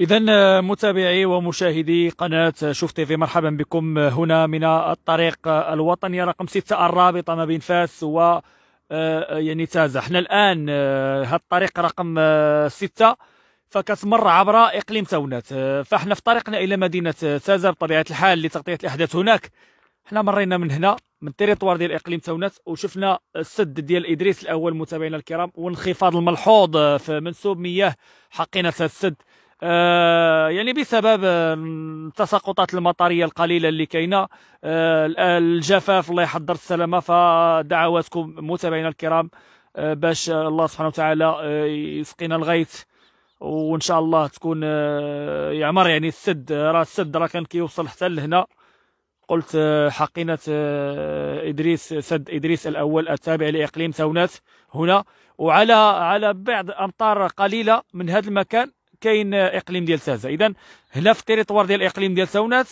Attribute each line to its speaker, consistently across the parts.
Speaker 1: إذا متابعي ومشاهدي قناة شوف تيفي مرحبا بكم هنا من الطريق الوطني رقم 6 الرابطة ما بين فاس و آه، يعني تازة حنا الآن آه، هاد الطريق رقم 6 آه، فكتمر عبر إقليم تونات فحنا في طريقنا إلى مدينة تازة بطبيعة الحال لتغطية الأحداث هناك حنا مرينا من هنا من تيريطوار ديال إقليم تونات وشفنا السد ديال إدريس الأول متابعينا الكرام والانخفاض الملحوظ في منسوب مياه حقنة السد آه، يعني بسبب التساقطات المطريه القليله اللي كاينه آه، الجفاف الله يحضر السلامه فدعواتكم متابعينا الكرام آه، باش الله سبحانه وتعالى يسقينا الغيث وان شاء الله تكون يعمر يعني السد راه السد راه كان كيوصل حتى لهنا قلت حقينه ادريس سد ادريس الاول التابع لاقليم تاونات هنا وعلى على بعض امطار قليله من هذا المكان كاين اقليم ديال سازه اذا هنا في التريطوار ديال اقليم ديال ساونات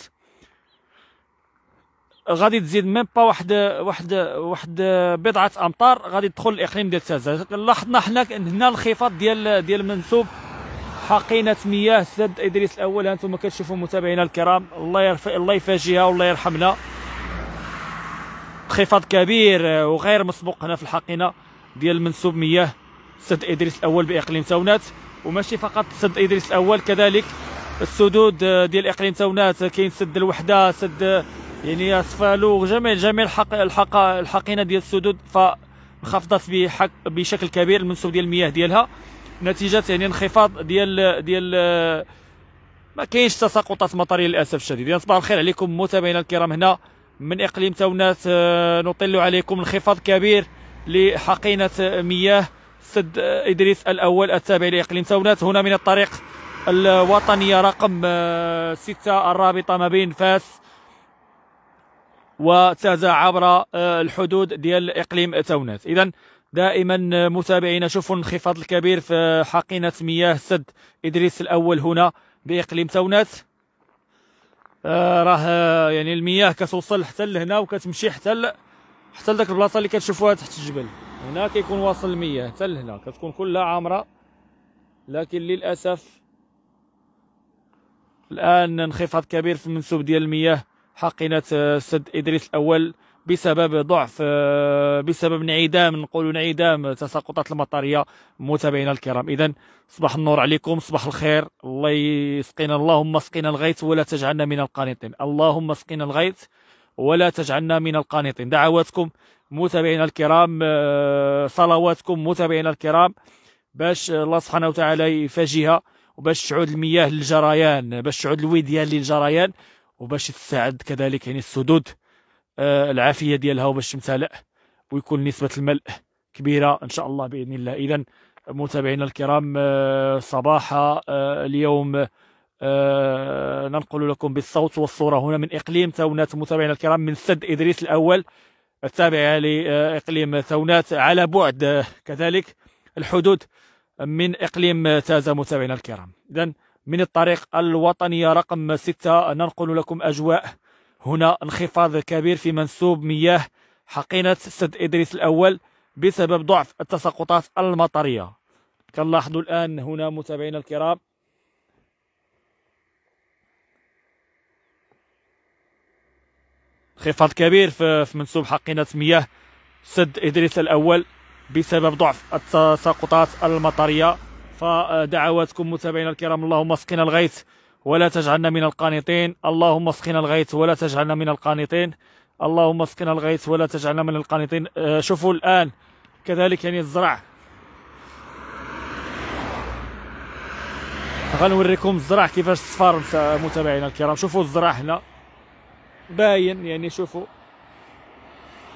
Speaker 1: غادي تزيد ميم با واحد واحد واحد بضعه امتار غادي تدخل الاقليم ديال سازه لاحظنا حنا هنا الخفاض ديال ديال منسوب حقينه مياه سد ادريس الاول هانتوما كتشوفوا متابعينا الكرام الله يرف... الله يفاجئها والله يرحمنا انخفاض كبير وغير مسبوق هنا في الحقينه ديال منسوب مياه سد ادريس الاول باقليم تاونات وماشي فقط سد ادريس الاول كذلك السدود ديال اقليم تاونات كاين سد الوحده سد يعني اسفالو جميع جميع الحق الحق الحقينه ديال السدود فانخفضت بشكل كبير المنسوب ديال المياه ديالها نتيجه يعني انخفاض ديال ديال ما كاينش تساقطات مطريه للاسف الشديد يعني صباح الخير عليكم متابعينا الكرام هنا من اقليم تاونات آه، نطل عليكم انخفاض كبير لحقينه مياه سد إدريس الأول التابع لإقليم تونات هنا من الطريق الوطنية رقم ستة الرابطة ما بين فاس وتازا عبر آه، الحدود ديال إقليم تونات إذا دائما متابعينا شوفوا الانخفاض الكبير في حقينة مياه سد إدريس الأول هنا بإقليم تونات آه، راه يعني المياه كتوصل حتى لهنا وكتمشي حتى حتى لذاك البلاصه اللي كتشوفوها تحت الجبل هنا كيكون واصل المياه حتى لهنا كتكون كلها عامره لكن للاسف الان انخفاض كبير في المنسوب ديال المياه حقنه آه، سد ادريس الاول بسبب ضعف آه، بسبب انعدام نقول انعدام تساقطات المطريه متابعينا الكرام اذا صباح النور عليكم صباح الخير الله يسقينا اللهم اسقنا الغيث ولا تجعلنا من القانطين اللهم اسقنا الغيث ولا تجعلنا من القانطين دعواتكم متابعينا الكرام آه، صلواتكم متابعينا الكرام باش الله سبحانه وتعالى يفاجئها وباش تعود المياه للجريان باش تعود الوديان للجريان وباش تساعد كذلك يعني السدود آه، العافيه ديالها وباش تمتلئ ويكون نسبه الملء كبيره ان شاء الله باذن الله اذا متابعينا الكرام آه، صباح اليوم ننقل لكم بالصوت والصوره هنا من اقليم تاونات متابعينا الكرام من سد ادريس الاول التابعة آه، لإقليم ثونات على بعد آه، كذلك الحدود من إقليم تازة متابعينا الكرام إذا من الطريق الوطنية رقم ستة ننقل لكم أجواء هنا انخفاض كبير في منسوب مياه حقينة سد إدريس الأول بسبب ضعف التساقطات المطرية كنلاحظوا الآن هنا متابعينا الكرام انخفاض كبير في منسوب حقينة مياه سد إدريس الأول بسبب ضعف التساقطات المطرية فدعواتكم متابعينا الكرام اللهم اسقنا الغيث ولا تجعلنا من القانطين اللهم اسقنا الغيث ولا تجعلنا من القانطين اللهم اسقنا الغيث ولا تجعلنا من القانطين آه، شوفوا الآن كذلك يعني الزرع غنوريكم الزرع كيفاش صفار متابعينا الكرام شوفوا الزرع هنا باين يعني شوفوا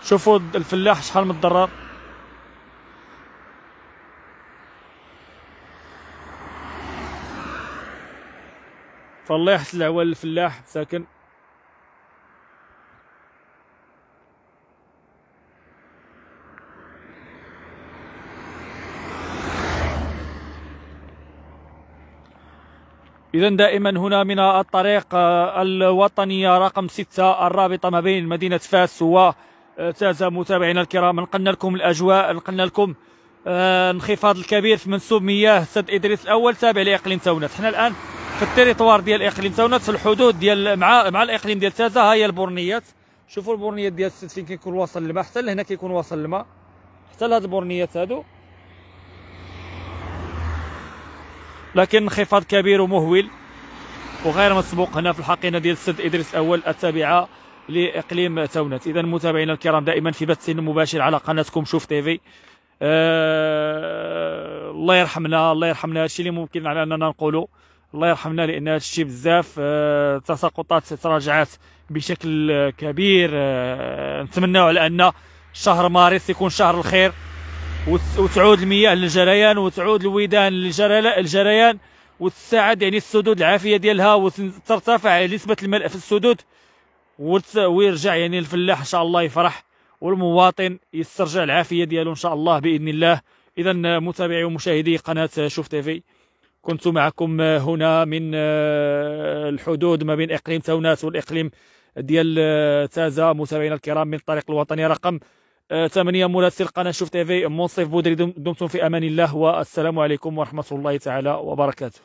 Speaker 1: شوفوا الفلاح شحال من فالله يحسن العوال الفلاح ساكن إذا دائما هنا من الطريق الوطنية رقم ستة الرابطة ما بين مدينة فاس وتازة متابعينا الكرام نقلنا لكم الأجواء نقلنا لكم آه، انخفاض الكبير في منسوب مياه سد إدريس الأول تابع لإقليم تاونات حنا الآن في التريطوار ديال إقليم تاونات في الحدود ديال مع مع الإقليم ديال تازة ها هي البورنيات شوفوا البورنيات ديال السد فين كيكون واصل الماء حتى لهنا كيكون واصل الماء حتى لهاد البورنيات هادو لكن انخفاض كبير ومهول وغير مسبوق هنا في الحقيقة ديال السد ادريس الاول التابعه لاقليم تونس اذا متابعينا الكرام دائما في بث مباشر على قناتكم شوف تي في آه الله يرحمنا الله يرحمنا هذا الشيء اللي ممكن على اننا نقولوا الله يرحمنا لان هذا الشيء بزاف آه تساقطات تراجعات بشكل كبير آه نتمناو على ان شهر مارس يكون شهر الخير وتعود المياه للجريان وتعود الودان للجريان وتساعد يعني السدود العافيه ديالها وترتفع يعني نسبه الملء في السدود ويرجع يعني الفلاح ان شاء الله يفرح والمواطن يسترجع العافيه ديالو ان شاء الله باذن الله اذا متابعي ومشاهدي قناه شوف تيفي كنت معكم هنا من آه، الحدود ما بين اقليم تونات والاقليم ديال آه، تازا متابعينا الكرام من الطريق الوطني رقم مولات سير قناه شوف تيفي منصف بودري دمتم في امان الله والسلام عليكم ورحمه الله تعالى وبركاته